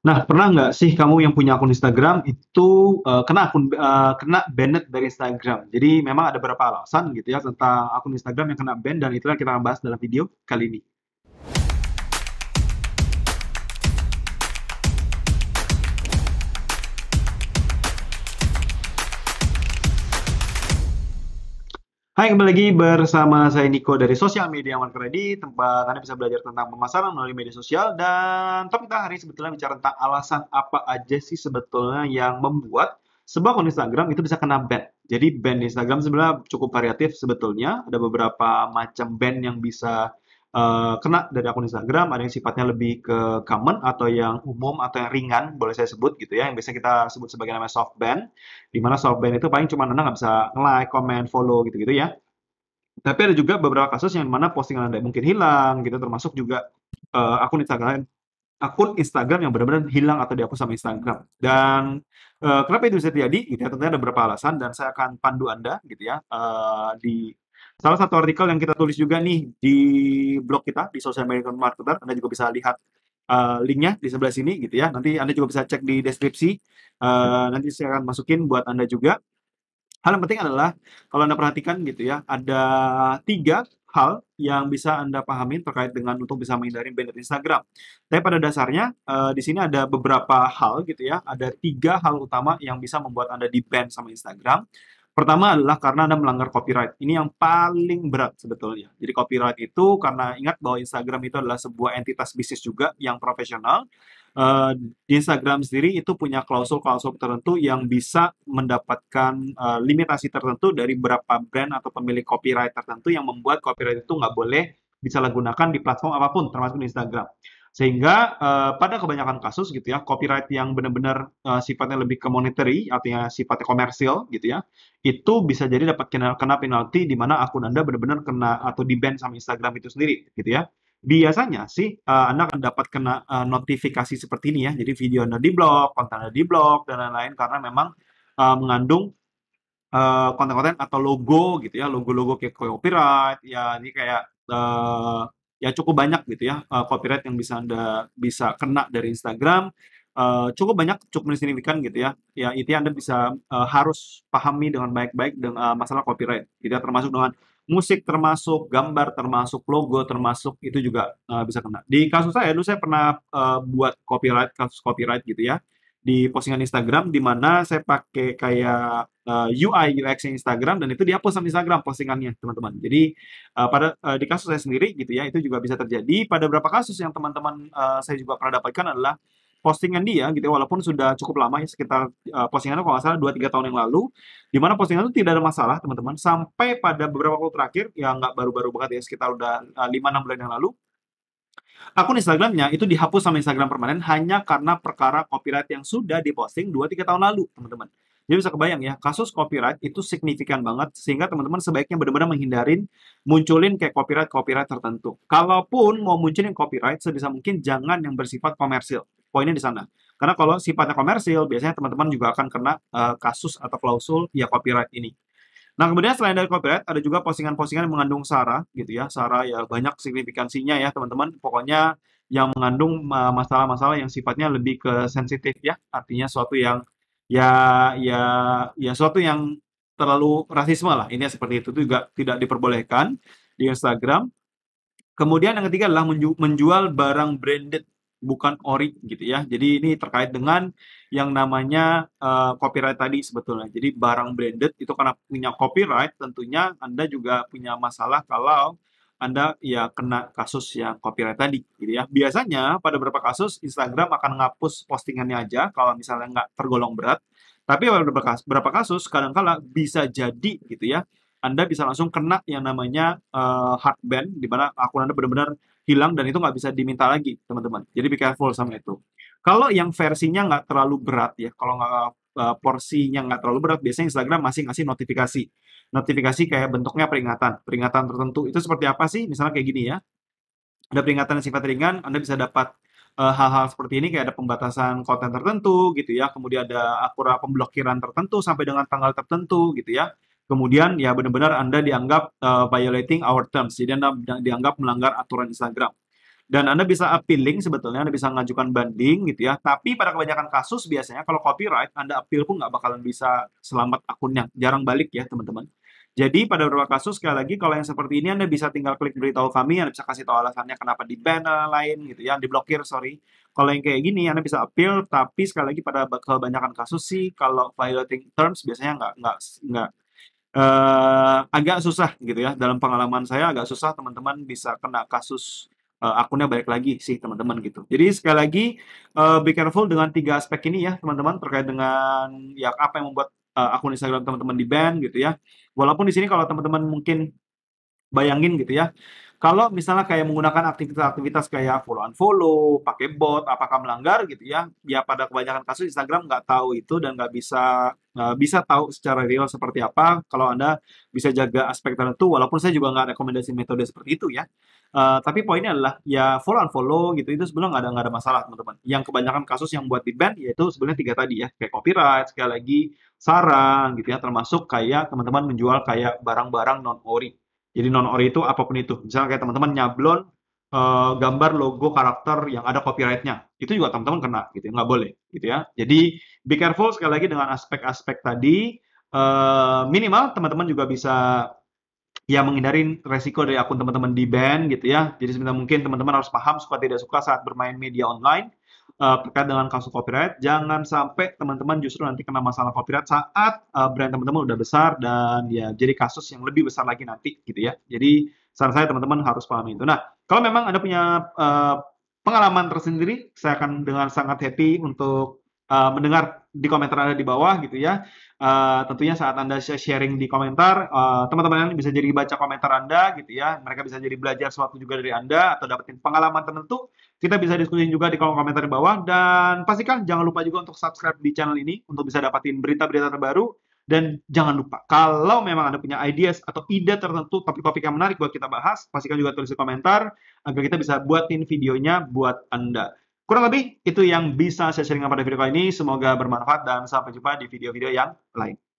Nah, pernah nggak sih kamu yang punya akun Instagram itu, uh, kena akun uh, kena banned dari Instagram? Jadi memang ada beberapa alasan gitu ya tentang akun Instagram yang kena ban dan itulah kita akan bahas dalam video kali ini. Hai, kembali lagi bersama saya Niko dari Social Media Marketing Kredit tempat Anda bisa belajar tentang pemasaran melalui media sosial dan topik kita hari ini sebetulnya bicara tentang alasan apa aja sih sebetulnya yang membuat sebuah akun Instagram itu bisa kena ban. Jadi ban Instagram sebenarnya cukup variatif sebetulnya, ada beberapa macam ban yang bisa uh, kena dari akun Instagram, ada yang sifatnya lebih ke common atau yang umum atau yang ringan, boleh saya sebut gitu ya, yang biasa kita sebut sebagai nama soft ban, di mana soft ban itu paling cuma Anda nggak bisa like, comment, follow gitu-gitu ya. Tapi ada juga beberapa kasus yang mana postingan Anda mungkin hilang gitu, termasuk juga uh, akun Instagram akun Instagram yang benar-benar hilang atau dihapus sama Instagram. Dan uh, kenapa itu bisa terjadi? Gitu ya, tentunya ada beberapa alasan dan saya akan pandu Anda gitu ya uh, di Salah satu artikel yang kita tulis juga nih di blog kita di Social Media Marketer, Anda juga bisa lihat uh, linknya di sebelah sini gitu ya. Nanti Anda juga bisa cek di deskripsi. Uh, nanti saya akan masukin buat Anda juga. Hal yang penting adalah kalau Anda perhatikan gitu ya, ada tiga hal yang bisa Anda pahami terkait dengan untuk bisa menghindari banner Instagram. Tapi pada dasarnya uh, di sini ada beberapa hal gitu ya, ada tiga hal utama yang bisa membuat Anda di-ban sama Instagram. Pertama adalah karena Anda melanggar copyright. Ini yang paling berat sebetulnya. Jadi copyright itu karena ingat bahwa Instagram itu adalah sebuah entitas bisnis juga yang profesional. Uh, Instagram sendiri itu punya klausul-klausul tertentu yang bisa mendapatkan eh, limitasi tertentu dari berapa brand atau pemilik copyright tertentu yang membuat copyright itu nggak boleh disalahgunakan di platform apapun, termasuk di Instagram. Sehingga uh, pada kebanyakan kasus gitu ya, copyright yang benar-benar uh, sifatnya lebih ke monetary artinya sifatnya komersil gitu ya, itu bisa jadi dapat kena, kena penalti di mana akun Anda benar-benar kena atau di ban sama Instagram itu sendiri gitu ya biasanya sih uh, Anda akan dapat kena uh, notifikasi seperti ini ya. Jadi video Anda di blok, konten Anda di blok dan lain-lain karena memang uh, mengandung konten-konten atau logo gitu ya, logo-logo kayak copyright ya ini kayak uh, ya cukup banyak gitu ya uh, copyright yang bisa anda bisa kena dari Instagram uh, cukup banyak cukup signifikan gitu ya ya itu anda bisa uh, harus pahami dengan baik-baik dengan uh, masalah copyright tidak gitu ya, termasuk dengan musik termasuk gambar termasuk logo termasuk itu juga uh, bisa kena di kasus saya dulu saya pernah uh, buat copyright kasus copyright gitu ya di postingan Instagram di mana saya pakai kayak uh, eh, UI UX Instagram dan itu dihapus sama Instagram postingannya teman-teman. Jadi uh, pada uh, di kasus saya sendiri gitu ya itu juga bisa terjadi. Pada beberapa kasus yang teman-teman uh, saya juga pernah dapatkan adalah postingan dia gitu ya, walaupun sudah cukup lama ya sekitar uh, postingannya kalau nggak salah dua tiga tahun yang lalu di mana postingan itu tidak ada masalah teman-teman sampai pada beberapa waktu terakhir ya nggak baru-baru banget ya sekitar udah uh, enam bulan yang lalu Akun Instagramnya itu dihapus sama Instagram permanen hanya karena perkara copyright yang sudah diposting 2-3 tahun lalu, teman-teman. Jadi bisa kebayang ya, kasus copyright itu signifikan banget sehingga teman-teman sebaiknya benar-benar menghindarin munculin kayak copyright-copyright tertentu. Kalaupun mau munculin copyright sebisa mungkin jangan yang bersifat komersil. Poinnya di sana. Karena kalau sifatnya komersil, biasanya teman-teman juga akan kena uh, kasus atau klausul ya copyright ini. Nah, kemudian selain dari copyright, ada juga postingan-postingan yang mengandung sara, gitu ya. Sara ya banyak signifikansinya ya, teman-teman. Pokoknya yang mengandung masalah-masalah yang sifatnya lebih ke sensitif ya. Artinya suatu yang ya ya ya suatu yang terlalu rasisme lah. Ini seperti itu juga tidak diperbolehkan di Instagram. Kemudian yang ketiga adalah menjual barang branded bukan ori gitu ya. Jadi ini terkait dengan yang namanya uh, copyright tadi sebetulnya. Jadi barang branded itu karena punya copyright tentunya Anda juga punya masalah kalau anda ya kena kasus yang copyright tadi gitu ya. Biasanya pada beberapa kasus Instagram akan ngapus postingannya aja kalau misalnya nggak tergolong berat. Tapi pada beberapa kasus kadang-kala bisa jadi gitu ya. Anda bisa langsung kena yang namanya uh, eh, hard ban di mana akun Anda benar-benar hilang dan itu nggak bisa diminta lagi teman-teman jadi be careful sama itu kalau yang versinya nggak terlalu berat ya kalau nggak uh, porsinya nggak terlalu berat biasanya Instagram masih ngasih notifikasi notifikasi kayak bentuknya peringatan peringatan tertentu itu seperti apa sih misalnya kayak gini ya ada peringatan yang sifat ringan Anda bisa dapat eh, hal-hal seperti ini kayak ada pembatasan konten tertentu gitu ya kemudian ada akura pemblokiran tertentu sampai dengan tanggal tertentu gitu ya kemudian ya benar-benar Anda dianggap uh, violating our terms, jadi Anda dianggap melanggar aturan Instagram. Dan Anda bisa appealing sebetulnya, Anda bisa mengajukan banding gitu ya. Tapi pada kebanyakan kasus biasanya kalau copyright, Anda appeal pun nggak bakalan bisa selamat akunnya. Jarang balik ya teman-teman. Jadi pada beberapa kasus sekali lagi kalau yang seperti ini Anda bisa tinggal klik beritahu kami, Anda bisa kasih tahu alasannya kenapa di ban dan lain gitu ya, diblokir sorry. Kalau yang kayak gini Anda bisa appeal, tapi sekali lagi pada kebanyakan kasus sih kalau violating terms biasanya nggak nggak nggak uh, agak susah gitu ya. Dalam pengalaman saya agak susah teman-teman bisa kena kasus uh, akunnya balik lagi sih teman-teman gitu. Jadi sekali lagi uh, be careful dengan tiga aspek ini ya teman-teman terkait dengan ya apa yang membuat uh, akun Instagram teman-teman di ban gitu ya. Walaupun di sini kalau teman-teman mungkin bayangin gitu ya. Kalau misalnya kayak menggunakan aktivitas-aktivitas kayak follow and follow, pakai bot, apakah melanggar gitu ya? Ya pada kebanyakan kasus Instagram nggak tahu itu dan nggak bisa nggak eh, bisa tahu secara real seperti apa. Kalau anda bisa jaga aspek tertentu, walaupun saya juga nggak rekomendasi metode seperti itu ya. Uh, tapi poinnya adalah ya follow and follow gitu itu sebenarnya nggak ada nggak ada masalah teman-teman. Yang kebanyakan kasus yang buat di ban yaitu sebenarnya tiga tadi ya kayak copyright sekali lagi sarang gitu ya termasuk kayak teman-teman menjual kayak barang-barang non ori jadi non ori itu apapun itu. Misalnya kayak teman-teman nyablon uh, gambar logo karakter yang ada copyrightnya, itu juga teman-teman kena gitu, nggak boleh gitu ya. Jadi be careful sekali lagi dengan aspek-aspek tadi. Uh, minimal teman-teman juga bisa ya menghindari resiko dari akun teman-teman di band gitu ya. Jadi sebenarnya mungkin teman-teman harus paham suka tidak suka saat bermain media online uh, dengan kasus copyright. Jangan sampai teman-teman justru nanti kena masalah copyright saat uh, brand teman-teman udah besar dan ya jadi kasus yang lebih besar lagi nanti gitu ya. Jadi saran saya teman-teman harus pahami itu. Nah, kalau memang Anda punya uh, pengalaman tersendiri, saya akan dengan sangat happy untuk Eh, mendengar di komentar Anda di bawah gitu ya. Uh, tentunya saat Anda sharing di komentar, teman eh, teman-teman bisa jadi baca komentar Anda gitu ya. Mereka bisa jadi belajar sesuatu juga dari Anda atau dapetin pengalaman tertentu. Kita bisa diskusi juga di kolom komentar di bawah dan pastikan jangan lupa juga untuk subscribe di channel ini untuk bisa dapetin berita-berita terbaru dan jangan lupa kalau memang Anda punya ideas atau ide tertentu topik-topik yang menarik buat kita bahas, pastikan juga tulis di komentar agar kita bisa buatin videonya buat Anda. Kurang lebih itu yang bisa saya sharingkan pada video kali ini. Semoga bermanfaat dan sampai jumpa di video-video yang lain.